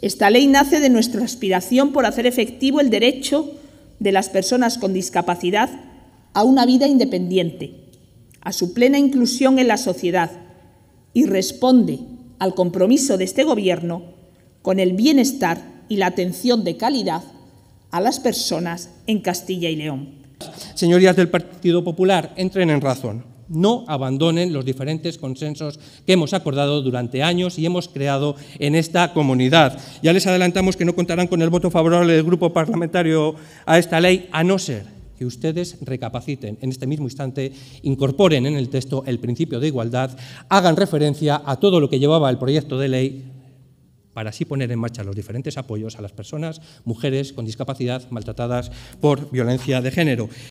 Esta ley nace de nuestra aspiración por hacer efectivo el derecho de las personas con discapacidad a una vida independiente, a su plena inclusión en la sociedad y responde al compromiso de este Gobierno con el bienestar y la atención de calidad a las personas en Castilla y León. Señorías del Partido Popular, entren en razón. No abandonen los diferentes consensos que hemos acordado durante años y hemos creado en esta comunidad. Ya les adelantamos que no contarán con el voto favorable del Grupo Parlamentario a esta ley, a no ser que ustedes recapaciten en este mismo instante, incorporen en el texto el principio de igualdad, hagan referencia a todo lo que llevaba el proyecto de ley para así poner en marcha los diferentes apoyos a las personas, mujeres con discapacidad maltratadas por violencia de género.